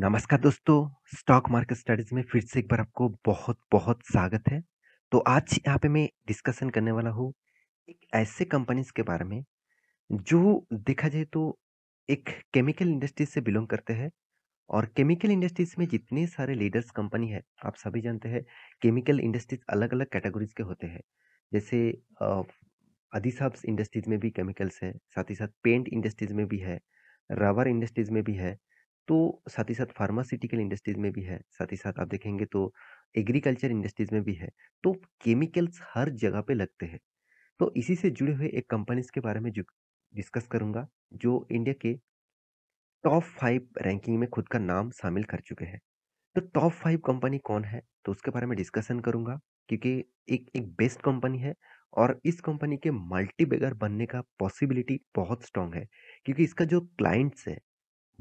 नमस्कार दोस्तों stock market studies में फिर से एक बार आपको बहुत बहुत स्वागत है तो आज यहाँ पे मैं डिस्कशन करने वाला हूँ एक ऐसे कंपनीज के बारे में जो देखा जाए तो एक केमिकल इंडस्ट्री से बिलोंग करते हैं और केमिकल इंडस्ट्रीज में जितने सारे लीडर्स कंपनी है आप सभी जानते हैं केमिकल इंडस्ट्रीज अलग अलग कैटेगरीज के होते हैं जैसे अधिसाब्स इंडस्ट्रीज में भी केमिकल्स है साथ ही साथ पेंट इंडस्ट्रीज में भी है रबर इंडस्ट्रीज में भी है तो साथ ही साथ फार्मास्यूटिकल इंडस्ट्रीज में भी है साथ ही साथ आप देखेंगे तो एग्रीकल्चर इंडस्ट्रीज में भी है तो केमिकल्स हर जगह पे लगते हैं तो इसी से जुड़े हुए एक कंपनीज के बारे में डिस्कस करूँगा जो इंडिया के टॉप फाइव रैंकिंग में खुद का नाम शामिल कर चुके हैं तो टॉप फाइव कंपनी कौन है तो उसके बारे में डिस्कशन करूँगा क्योंकि एक एक बेस्ट कंपनी है और इस कंपनी के मल्टी बेगर बनने का पॉसिबिलिटी बहुत स्ट्रांग है क्योंकि इसका जो क्लाइंट्स है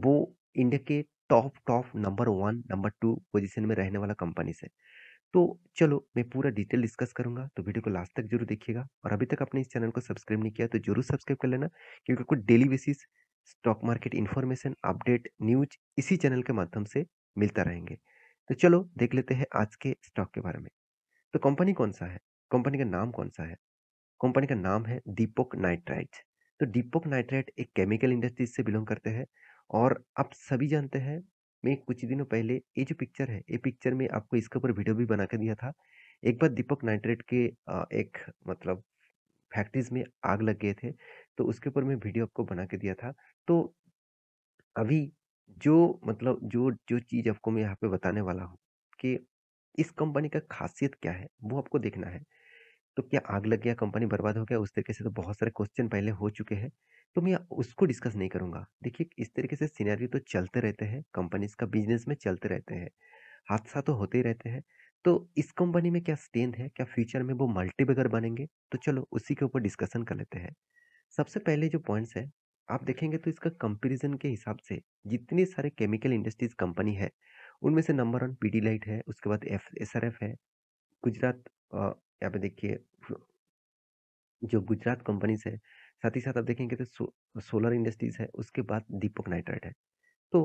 वो इंडिया के top top number one number two position में रहने वाला कंपनी है तो चलो मैं पूरा डिटेल डिस्कस करूंगा तो वीडियो को लास्ट तक जरूर देखिएगा और अभी तक अपने इस चैनल को सब्सक्राइब नहीं किया तो जरूर सब्सक्राइब कर लेना क्योंकि आपको daily basis stock market information update news इसी चैनल के माध्यम से मिलता रहेंगे तो चलो देख लेते हैं आज के स्टॉक के बारे में तो कंपनी कौन सा है कंपनी का नाम कौन सा है कंपनी का नाम है दीपक नाइट्राइट तो दीपक नाइट्राइट एक केमिकल इंडस्ट्री से बिलोंग करते हैं और आप सभी जानते हैं मैं कुछ दिनों पहले ये जो पिक्चर है ये पिक्चर में आपको इसके ऊपर वीडियो भी बना के दिया था एक बार दीपक नाइट्रेट के एक मतलब फैक्ट्रीज में आग लग गए थे तो उसके ऊपर मैं वीडियो आपको बना के दिया था तो अभी जो मतलब जो जो चीज़ आपको मैं यहाँ पे बताने वाला हूँ कि इस कंपनी का खासियत क्या है वो आपको देखना है तो क्या आग लग गया कंपनी बर्बाद हो गया उस तरीके से तो बहुत सारे क्वेश्चन पहले हो चुके हैं तो मैं उसको डिस्कस नहीं करूंगा देखिए इस तरीके से सीनरी तो चलते रहते हैं कंपनीज का बिजनेस में चलते रहते हैं हादसा तो होते ही रहते हैं तो इस कंपनी में क्या स्ट्रेंथ है क्या फ्यूचर में वो मल्टीबेगर बनेंगे तो चलो उसी के ऊपर डिस्कशन कर लेते हैं सबसे पहले जो पॉइंट्स है आप देखेंगे तो इसका कंपेरिजन के हिसाब से जितने सारे केमिकल इंडस्ट्रीज कंपनी है उनमें से नंबर वन पी लाइट है उसके बाद एफ एस आर एफ है गुजरात यहाँ पे देखिए जो गुजरात कंपनीज है साथ ही साथ आप देखेंगे तो सो, सोलर इंडस्ट्रीज है उसके बाद दीपक नाइट्राइट है तो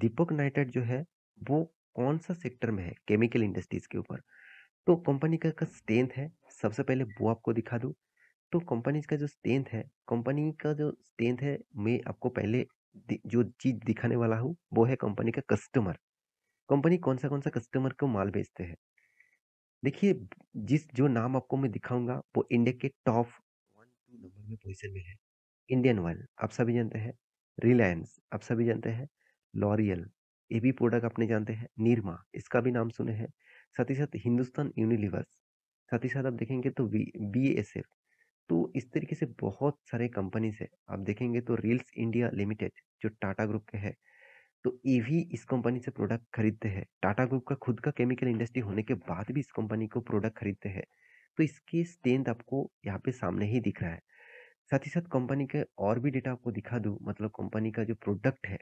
दीपक नाइट्राइट जो है वो कौन सा सेक्टर में है केमिकल इंडस्ट्रीज के ऊपर तो कंपनी का, का स्ट्रेंथ है सबसे पहले वो आपको दिखा दूँ तो कंपनी का जो स्ट्रेंथ है कंपनी का जो स्ट्रेंथ है मैं आपको पहले जो चीज़ दिखाने वाला हूँ वो है कंपनी का कस्टमर कंपनी कौन सा कौन सा कस्टमर को माल बेचते हैं देखिए जिस जो नाम आपको मैं दिखाऊंगा वो इंडिया के टॉप वन टू नंबर में पोजिशन में है। इंडियन ऑयल आप सभी जानते हैं, रिलायंस आप सभी जानते हैं, लॉरियल ये भी प्रोडक्ट आपने जानते हैं, निरमा इसका भी नाम सुने हैं। साथ ही साथ हिंदुस्तान यूनिलिवर्स साथ ही साथ आप देखेंगे तो बी एफ तो इस तरीके से बहुत सारे कंपनीज़ है आप देखेंगे तो रिल्स इंडिया लिमिटेड जो टाटा ग्रुप के है तो ईवी इस कंपनी से प्रोडक्ट खरीदते हैं टाटा ग्रुप का खुद का केमिकल इंडस्ट्री होने के बाद भी इस कंपनी को प्रोडक्ट खरीदते हैं तो इसकी स्ट्रेंथ आपको यहाँ पे सामने ही दिख रहा है साथ ही साथ कंपनी के और भी डेटा आपको दिखा दूँ मतलब कंपनी का जो प्रोडक्ट है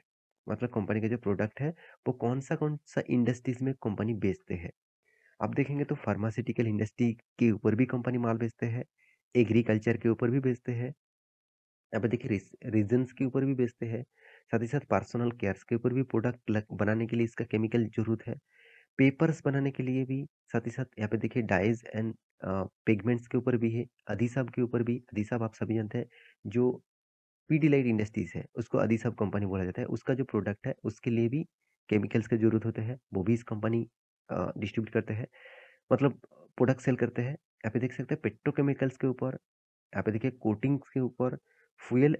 मतलब कंपनी का जो प्रोडक्ट है वो कौन सा कौन सा इंडस्ट्रीज में कंपनी बेचते हैं आप देखेंगे तो फार्मास्यूटिकल इंडस्ट्री के ऊपर भी कंपनी माल बेचते हैं एग्रीकल्चर के ऊपर भी बेचते हैं यहाँ देखिए रीजन्स के ऊपर भी बेचते हैं साथ ही साथ पर्सनल केयर्स के ऊपर भी प्रोडक्ट बनाने के लिए इसका केमिकल जरूरत है पेपर्स बनाने के लिए भी साथ ही साथ यहाँ पे देखिए डाइज एंड पिगमेंट्स के ऊपर भी है अधिसाब के ऊपर भी अधिसाब आप सभी जानते हैं जो पी लाइट इंडस्ट्रीज है उसको अधिसाब कंपनी बोला जाता है उसका जो प्रोडक्ट है उसके लिए भी केमिकल्स की जरूरत होते हैं वो भी इस कंपनी डिस्ट्रीब्यूट करते हैं मतलब प्रोडक्ट सेल करते हैं यहाँ पे देख सकते हैं पेट्रोकेमिकल्स के ऊपर यहाँ पे देखिए कोटिंग्स के ऊपर फ्यूल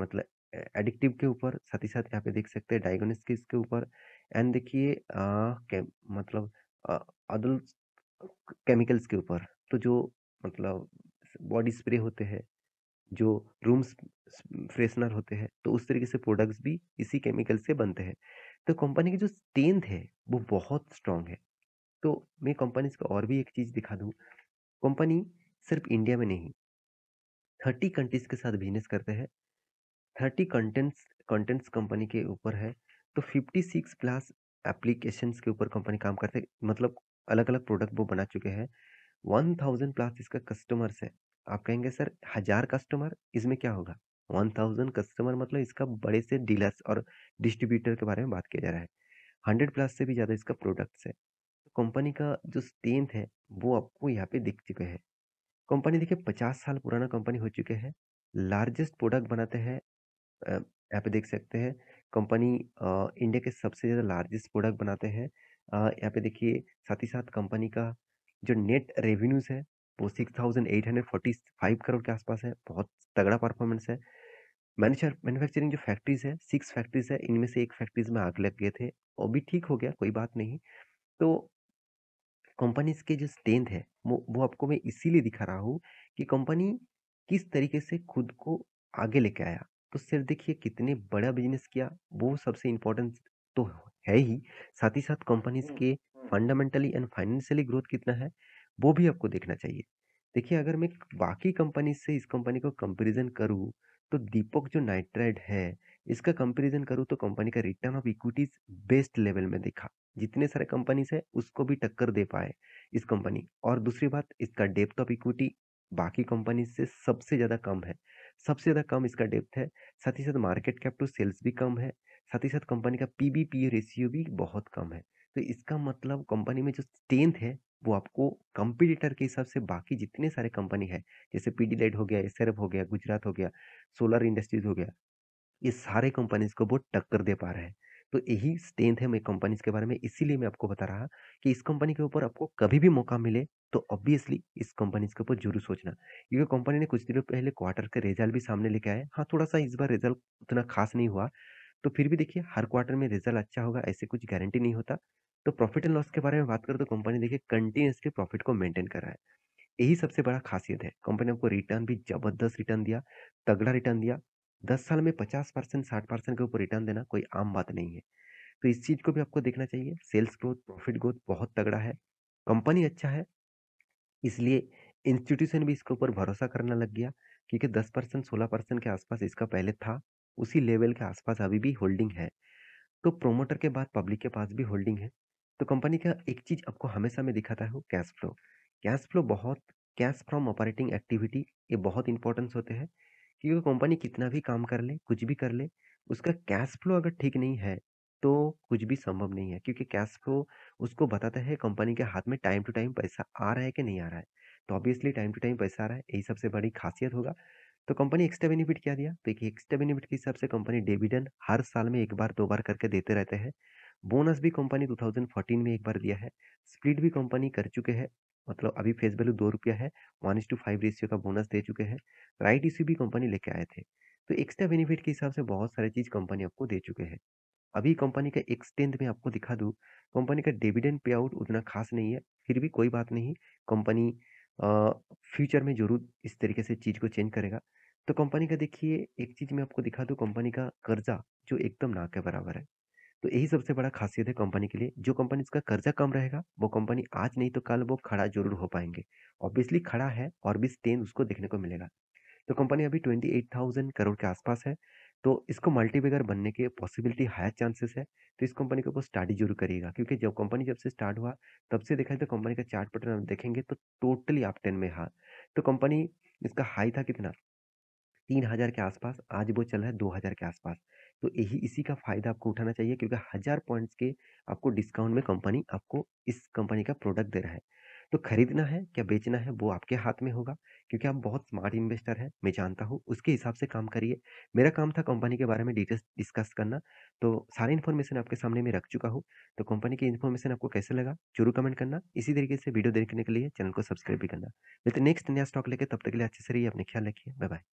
मतलब एडिक्टिव के ऊपर साथ ही साथ यहाँ पे देख सकते हैं डायग्नोस्टिक्स के ऊपर एंड देखिए मतलब अदल केमिकल्स के ऊपर तो जो मतलब बॉडी स्प्रे होते हैं जो रूम्स फ्रेशनर होते हैं तो उस तरीके से प्रोडक्ट्स भी इसी केमिकल से बनते हैं तो कंपनी की जो स्टेंथ है वो बहुत स्ट्रांग है तो मैं कंपनीज का और भी एक चीज़ दिखा दूँ कंपनी सिर्फ इंडिया में नहीं थर्टी कंट्रीज़ के साथ बिजनेस करते हैं थर्टी कंटेंट्स कंटेंट्स कंपनी के ऊपर है तो फिफ्टी सिक्स प्लस एप्लीकेशंस के ऊपर कंपनी काम करते मतलब अलग अलग प्रोडक्ट वो बना चुके हैं वन थाउजेंड प्लस इसका कस्टमर्स है आप कहेंगे सर हज़ार कस्टमर इसमें क्या होगा वन थाउजेंड कस्टमर मतलब इसका बड़े से डीलर्स और डिस्ट्रीब्यूटर के बारे में बात किया जा रहा है हंड्रेड प्लस से भी ज़्यादा इसका प्रोडक्ट्स है कंपनी का जो स्ट्रेंथ है वो आपको यहाँ पे दिख चुके हैं कंपनी देखिए पचास साल पुराना कंपनी हो चुके हैं लार्जेस्ट प्रोडक्ट बनाते हैं यहाँ पे देख सकते हैं कंपनी इंडिया के सबसे ज़्यादा लार्जेस्ट प्रोडक्ट बनाते हैं। यहाँ पे देखिए साथ ही साथ कंपनी का जो नेट रेवेन्यूज़ है वो six thousand eight hundred forty five crore के आसपास है। बहुत तगड़ा परफॉर्मेंस है। मैन्युचर मैनुफैक्चरिंग जो फैक्ट्रीज़ है सिक्स फैक्ट्रीज़ है इनमें से एक फैक्ट्रीज़ में आग लग गए थे। वो भी ठीक हो गया, कोई बात नहीं। तो कंपनीज़ के जो स्ट्रेंथ है वो वो आपको मैं इसीलिए दिखा रहा हूँ कि कंपनी किस तरीके से खुद को आगे लेके आया। तो सिर्फ देखिए कितने बड़ा बिजनेस किया वो सबसे इम्पोर्टेंट तो है ही साथ ही साथ कंपनीज के फंडामेंटली एंड फाइनेंशियली ग्रोथ कितना है वो भी आपको देखना चाहिए देखिए अगर मैं बाकी कंपनी से इस कंपनी को कंपेरिजन करूँ तो दीपक जो नाइट्राइड है इसका कंपेरिजन करूँ तो कंपनी का return of equities best level में देखा जितने सारे कंपनीज है उसको भी टक्कर दे पाए इस कंपनी और दूसरी बात इसका डेप्थ ऑफ इक्विटी बाकी कंपनी से सबसे ज़्यादा कम है सबसे ज़्यादा कम इसका डेप्थ है साथ ही साथ मार्केट कैप टू सेल्स भी कम है साथ ही साथ कंपनी का पी बी रेशियो भी बहुत कम है तो इसका मतलब कंपनी में जो स्ट्रेंथ है वो आपको कंपिटिटर के हिसाब से बाकी जितने सारे कंपनी है जैसे पी डी हो गया एस हो गया गुजरात हो गया सोलर इंडस्ट्रीज हो गया ये सारे कंपनीज को बहुत टक्कर दे पा रहे हैं तो यही स्ट्रेंथ है मैं कंपनीज के बारे में इसीलिए मैं आपको बता रहा कि इस कंपनी के ऊपर आपको कभी भी मौका मिले तो ऑब्वियसली इस कंपनीज के ऊपर जरूर सोचना क्योंकि कंपनी ने कुछ दिनों पहले क्वार्टर का रिजल्ट भी सामने लेके आया हाँ थोड़ा सा इस बार रिजल्ट उतना खास नहीं हुआ तो फिर भी देखिए हर क्वार्टर में रिजल्ट अच्छा होगा ऐसे कुछ गारंटी नहीं होता तो प्रॉफिट एंड लॉस के बारे में बात करें तो कंपनी देखिए कंटिन्यूसली प्रॉफिट को मेंटेन कर रहा है यही सबसे बड़ा खासियत है कंपनी आपको रिटर्न भी जबरदस्त रिटर्न दिया तगड़ा रिटर्न दिया दस साल में पचास परसेंट साठ परसेंट के ऊपर रिटर्न देना कोई आम बात नहीं है तो इस चीज़ को भी आपको देखना चाहिए सेल्स ग्रोथ प्रॉफिट ग्रोथ बहुत तगड़ा है कंपनी अच्छा है इसलिए इंस्टीट्यूशन भी इसके ऊपर भरोसा करने लग गया क्योंकि दस परसेंट सोलह परसेंट के आसपास इसका पहले था उसी लेवल के आसपास अभी भी होल्डिंग है तो प्रोमोटर के बाद पब्लिक के पास भी होल्डिंग है तो कंपनी का एक चीज़ आपको हमेशा मैं दिखाता हूँ कैश फ्लो कैश फ्लो बहुत कैश फ्रॉम ऑपरेटिंग एक्टिविटी ये बहुत इंपॉर्टेंस होते हैं क्योंकि कंपनी कितना भी काम कर ले कुछ भी कर ले उसका कैश फ्लो अगर ठीक नहीं है तो कुछ भी संभव नहीं है क्योंकि कैश फ्लो उसको बताता है कंपनी के हाथ में टाइम टू टाइम पैसा आ रहा है कि नहीं आ रहा है तो ऑब्वियसली टाइम टू टाइम पैसा आ रहा है यही सबसे बड़ी खासियत होगा तो कंपनी एक्स्ट्रा बेनिफिट क्या दिया तो एक एक्स्ट्रा बेनिफिट के हिसाब से कंपनी डिविडेंड हर साल में एक बार दो बार करके देते रहते हैं बोनस भी कंपनी 2014 में एक बार दिया है स्प्लिट भी कंपनी कर चुके हैं मतलब अभी फेस वैल्यू दो रुपया है one is two five ratio का बोनस दे चुके हैं राइट इश्यू भी कंपनी लेके आए थे तो एक्स्ट्रा बेनिफिट के हिसाब से बहुत सारी चीज़ कंपनी आपको दे चुके हैं अभी कंपनी का एक्सटेंड में आपको दिखा दूँ कंपनी का डिविडेंड पे आउट उतना खास नहीं है फिर भी कोई बात नहीं कंपनी फ्यूचर में जरूर इस तरीके से चीज़ को चेंज करेगा तो कंपनी का देखिए एक चीज़ मैं आपको दिखा दूँ कंपनी का कर्जा जो एकदम ना के बराबर है तो यही सबसे बड़ा खासियत है कंपनी के लिए जो कंपनी इसका कर्जा कम रहेगा वो कंपनी आज नहीं तो कल वो खड़ा जरूर हो पाएंगे ऑब्वियसली खड़ा है और भी स्टेन उसको देखने को मिलेगा तो कंपनी अभी ट्वेंटी एट थाउजेंड करोड़ के आसपास है तो इसको मल्टीबेगर बनने के पॉसिबिलिटी हायर चांसेस है तो इस कंपनी को स्टडी जरूर करिएगा क्योंकि जब कंपनी जब से स्टार्ट हुआ तब से देखा तो कंपनी का चार्ट पैटर्न देखेंगे तो टोटली आप टेन में हाँ तो कंपनी इसका हाई था कितना तीन हज़ार के आसपास आज वो चल रहा है दो हज़ार के आसपास तो यही इसी का फ़ायदा आपको उठाना चाहिए क्योंकि हज़ार पॉइंट्स के आपको डिस्काउंट में कंपनी आपको इस कंपनी का प्रोडक्ट दे रहा है तो खरीदना है क्या बेचना है वो आपके हाथ में होगा क्योंकि आप बहुत स्मार्ट इन्वेस्टर हैं मैं जानता हूँ उसके हिसाब से काम करिए मेरा काम था कंपनी के बारे में डिटेल्स डिस्कस करना तो सारी इन्फॉर्मेशन आपके सामने मैं रख चुका हूँ तो कंपनी की इन्फॉर्मेशन आपको कैसे लगा जरूर कमेंट करना इसी तरीके से वीडियो देखने के लिए चैनल को सब्सक्राइब भी करना नहीं तो नेक्स्ट नया स्टॉक लेके तब तक के लिए अच्छे से रहिए अपने ख्याल रखिए बाय बाय